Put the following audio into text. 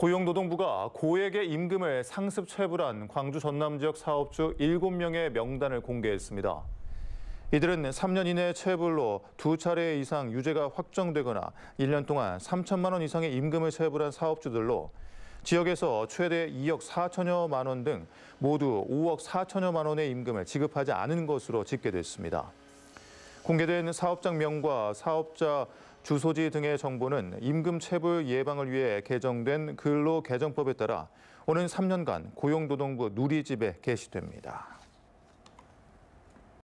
고용노동부가 고액의 임금을 상습 체불한 광주 전남 지역 사업주 7명의 명단을 공개했습니다. 이들은 3년 이내 체불로 두 차례 이상 유죄가 확정되거나 1년 동안 3천만 원 이상의 임금을 체불한 사업주들로 지역에서 최대 2억 4천여만 원 등 모두 5억 4천여만 원의 임금을 지급하지 않은 것으로 집계됐습니다. 공개된 사업장명과 사업자 주소지 등의 정보는 임금 체불 예방을 위해 개정된 근로개정법에 따라 오는 3년간 고용노동부 누리집에 게시됩니다.